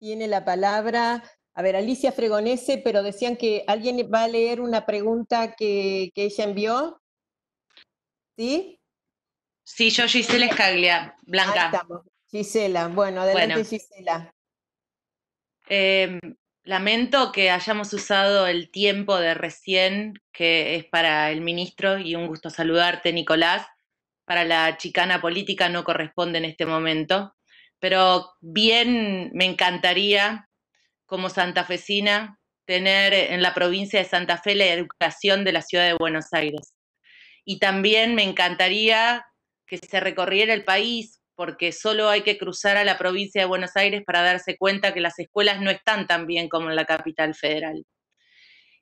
tiene la palabra, a ver, Alicia Fregonese, pero decían que alguien va a leer una pregunta que, ella envió. ¿Sí? Sí, yo Gisela Escaglia, Blanca. Gisela, bueno, adelante Gisela. Eh, lamento que hayamos usado el tiempo de recién, que es para el ministro, y un gusto saludarte, Nicolás. Para la chicana política no corresponde en este momento. Pero bien me encantaría, como santafecina tener en la provincia de Santa Fe la educación de la ciudad de Buenos Aires. Y también me encantaría que se recorriera el país, porque solo hay que cruzar a la provincia de Buenos Aires para darse cuenta que las escuelas no están tan bien como en la capital federal.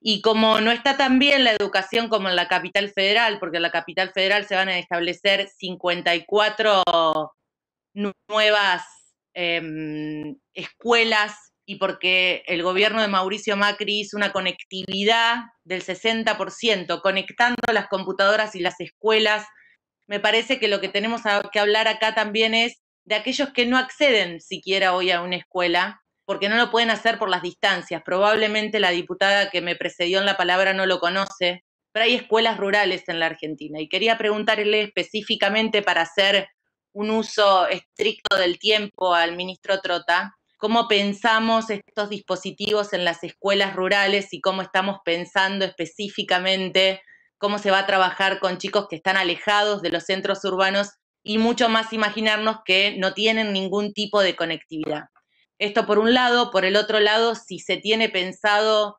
Y como no está tan bien la educación como en la capital federal, porque en la capital federal se van a establecer 54 nuevas em, escuelas y porque el gobierno de Mauricio Macri hizo una conectividad del 60%, conectando las computadoras y las escuelas. Me parece que lo que tenemos que hablar acá también es de aquellos que no acceden siquiera hoy a una escuela, porque no lo pueden hacer por las distancias. Probablemente la diputada que me precedió en la palabra no lo conoce, pero hay escuelas rurales en la Argentina. Y quería preguntarle específicamente para hacer un uso estricto del tiempo al ministro Trota, cómo pensamos estos dispositivos en las escuelas rurales y cómo estamos pensando específicamente cómo se va a trabajar con chicos que están alejados de los centros urbanos y mucho más imaginarnos que no tienen ningún tipo de conectividad. Esto por un lado, por el otro lado, si se tiene pensado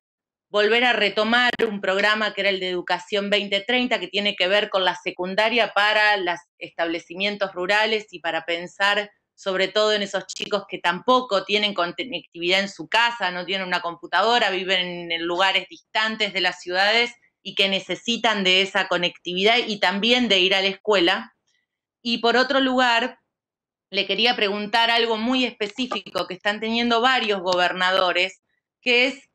volver a retomar un programa que era el de Educación 2030, que tiene que ver con la secundaria para los establecimientos rurales y para pensar sobre todo en esos chicos que tampoco tienen conectividad en su casa, no tienen una computadora, viven en lugares distantes de las ciudades y que necesitan de esa conectividad y también de ir a la escuela. Y por otro lugar, le quería preguntar algo muy específico que están teniendo varios gobernadores, que es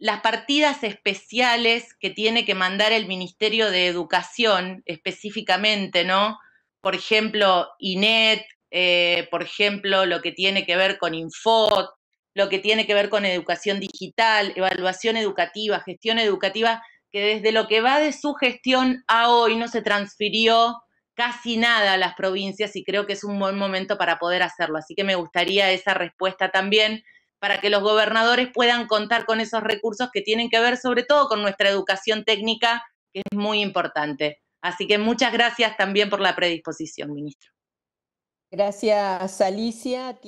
las partidas especiales que tiene que mandar el Ministerio de Educación específicamente, ¿no? Por ejemplo, INET, eh, por ejemplo, lo que tiene que ver con info, lo que tiene que ver con educación digital, evaluación educativa, gestión educativa, que desde lo que va de su gestión a hoy no se transfirió casi nada a las provincias y creo que es un buen momento para poder hacerlo. Así que me gustaría esa respuesta también para que los gobernadores puedan contar con esos recursos que tienen que ver sobre todo con nuestra educación técnica, que es muy importante. Así que muchas gracias también por la predisposición, ministro. Gracias, Alicia.